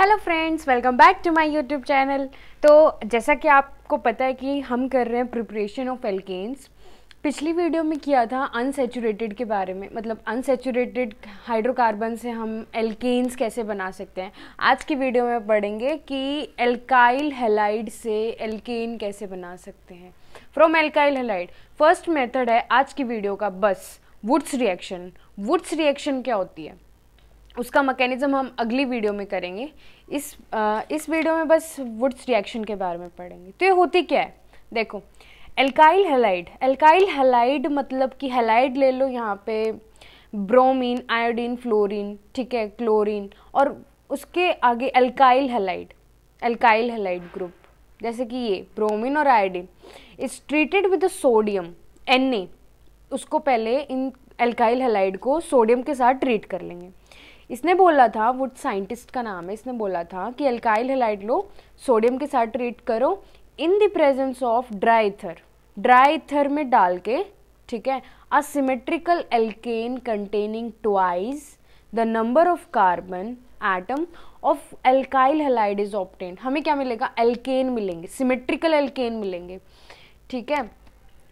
hello friends welcome back to my YouTube channel तो जैसा कि आपको पता है कि हम कर रहे हैं प्रिपरेशन ऑफ एल्केन्स पिछली वीडियो में किया था अनसेचुरेटेड के बारे में मतलब अनसेचुरेटेड हाइड्रोकार्बन से हम एल्केन्स कैसे बना सकते हैं आज की वीडियो में पढ़ेंगे कि एल्काइल हेलाइड से एल्केन कैसे बना सकते हैं from alkyl halide first method है आज की वीडियो का बस वुड्स रिएक्शन वुड्स रिएक्शन क्या होती है उसका मैकेनिज्म हम अगली वीडियो में करेंगे इस आ, इस वीडियो में बस वुड्स रिएक्शन के बारे में पढ़ेंगे तो ये होती क्या है देखो एल्काइल हेलाइड एल्काइल हेलाइड मतलब कि हेलाइड ले लो यहाँ पे ब्रोमीन आयोडीन फ्लोरीन ठीक है क्लोरीन और उसके आगे alkyl halide alkyl halide group जैसे कि ये ब्रोमीन और iodine is treated with sodium एन उसको पहले इन एल्काइल हेलाइड को सोडियम के साथ ट्रीट कर लेंगे इसने बोला था वुड साइंटिस्ट का नाम है इसने बोला था कि अल्काइल हेलाइड लो सोडियम के साथ ट्रीट करो in the presence of dry ether dry ether में डाल के ठीक है asymmetrical alkane containing twice the number of carbon atom of alkyl halide is obtain हमें क्या मिलेगा एल्केन मिलेंगे सिमेट्रिकल एल्केन मिलेंगे ठीक है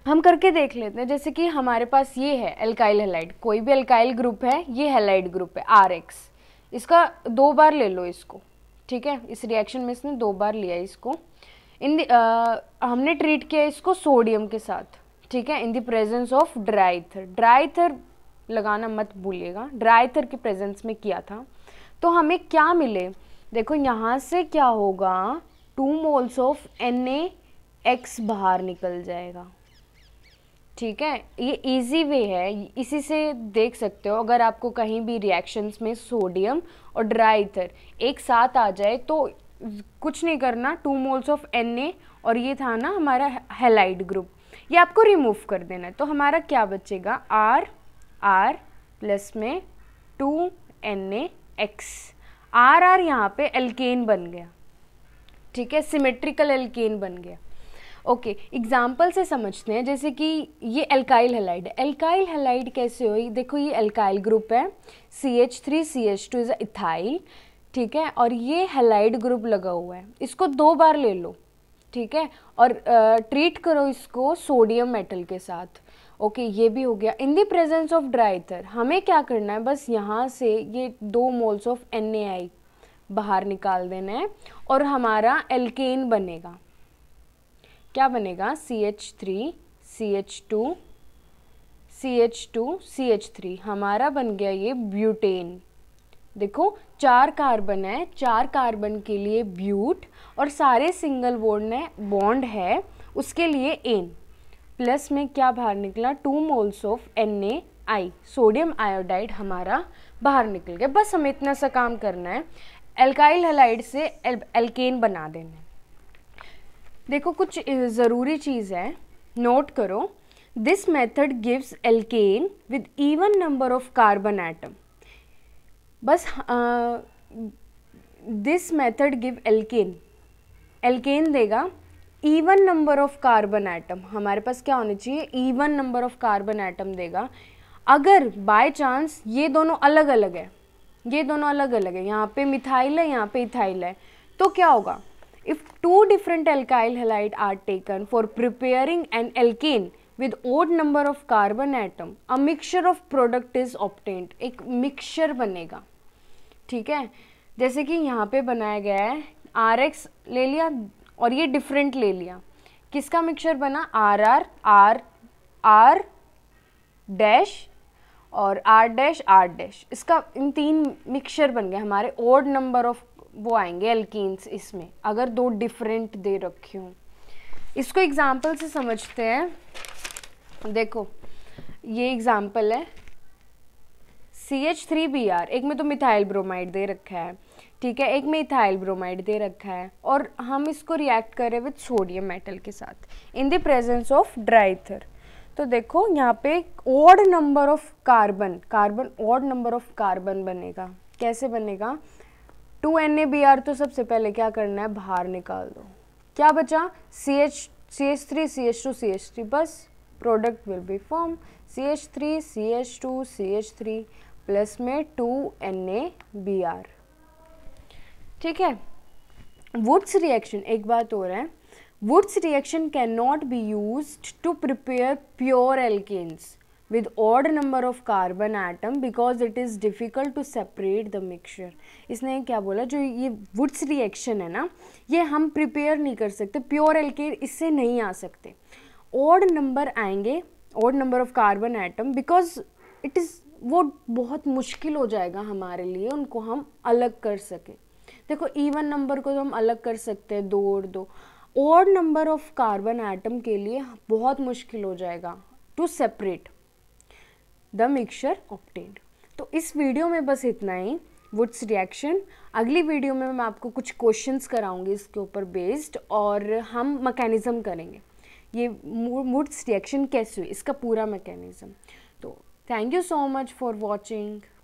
हम करके देख लेते हैं जैसे कि हमारे पास ये है एल्काइल हेलाइड कोई भी एल्काइल ग्रुप है ये हेलाइड ग्रुप है आर एक्स इसका दो बार ले लो इसको ठीक है इस रिएक्शन में इसने दो बार लिया इसको इन द हमने ट्रीट किया इसको सोडियम के साथ ठीक है in the presence of dry ether dry ether लगाना मत भूलिएगा ड्राइथर के प्रेजेंस में किया था तो हमें क्या मिले देखो यहाँ से क्या होगा two moles of N X बाहर निकल जाएगा ठीक है ये इजी वे है इसी से देख सकते हो अगर आपको कहीं भी रिएक्शंस में सोडियम और ड्राई इथर एक साथ आ जाए तो कुछ नहीं करना टू मोल्स ऑफ एन और ये था ना हमारा हेलाइड ग्रुप ये आपको रिमूव कर देना है तो हमारा क्या बचेगा आर आर प्लस में two N X R R यहाँ पे एल्केन बन गया ठीक है सिमेट्रिकल एल्केन बन गया ओके okay, एग्जाम्पल से समझते हैं जैसे कि ये एल्काइल हेलाइड एल्काइल हेलाइड कैसे हुई देखो ये एल्काइल ग्रुप है C H three C H two is ethyl ठीक है और ये हेलाइड ग्रुप लगा हुआ है इसको दो बार ले लो ठीक है और ट्रीट करो इसको सोडियम मेटल के साथ ओके okay, ये भी हो गया in the presence of dry ether हमें क्या करना है बस यहाँ से ये दो मोल्स ऑफ एन बाहर निकाल देना है और हमारा एल्केन बनेगा क्या बनेगा C H three C H two C H two C H three हमारा बन गया ये ब्यूटेन देखो चार कार्बन है चार कार्बन के लिए ब्यूट और सारे सिंगल बोर्ड ने बॉन्ड है उसके लिए एन प्लस में क्या बाहर निकला two moles of N A I sodium iodide हमारा बाहर निकल गया बस हमें इतना सा काम करना है एल्काइल हलाइड से एल, एल्केन बना देना है देखो कुछ ज़रूरी चीज़ है नोट करो this method gives alkane with even number of carbon atom बस this method give alkane alkane देगा even number of carbon atom हमारे पास क्या होने चाहिए even number of carbon atom देगा अगर बाय चांस ये दोनों अलग अलग है ये दोनों अलग अलग है यहाँ पे मिथाइल है यहाँ पे इथाइल है तो क्या होगा two different alkyl halide are taken for preparing an alkene with odd number of carbon atom a mixture of product is obtained ek mixture banega theek hai jaise ki yahan pe banaya gaya hai rx le liya aur ye different le liya kiska mixture bana rr r r dash और R dash R dash इसका इन तीन mixture बन गए हमारे odd number of वो आएंगे alkenes इसमें अगर दो डिफरेंट दे रखे हों इसको एग्जाम्पल से समझते हैं देखो ये एग्जाम्पल है C H three B R एक में तो मिथाइल ब्रोमाइड दे रखा है ठीक है एक में इथाइल ब्रोमाइड दे रखा है और हम इसको रिएक्ट कर रहे विद सोडियम मेटल के साथ in the presence of dry ether तो देखो यहाँ पे odd number of carbon carbon odd number of carbon बनेगा कैसे बनेगा टू एन तो सबसे पहले क्या करना है बाहर निकाल दो क्या बचा C H C H three C H two C H three बस product will be form C H three C H two C H three plus में two N A B R ठीक है वुड्स रिएक्शन एक बात और है Wurtz reaction can not be use to prepare pure alkanes with odd number of carbon atom because it is difficult to separate the mixture इसने क्या बोला जो ये वुड्स रिएक्शन है ना ये हम प्रिपेयर नहीं कर सकते प्योर एल्केन इससे नहीं आ सकते ओड नंबर आएंगे odd number of carbon atom because it is वो बहुत मुश्किल हो जाएगा हमारे लिए उनको हम अलग कर सकें देखो इवन नंबर को तो हम अलग कर सकते हैं दो और दो और नंबर ऑफ कार्बन आइटम के लिए बहुत मुश्किल हो जाएगा to separate the mixture obtained तो इस वीडियो में बस इतना ही वुड्स रिएक्शन अगली वीडियो में मैं आपको कुछ क्वेश्चंस कराऊंगी इसके ऊपर बेस्ड और हम मैकेनिज़्म करेंगे ये वुड्स रिएक्शन कैसे हुई इसका पूरा मैकेनिज़्म तो thank you so much for watching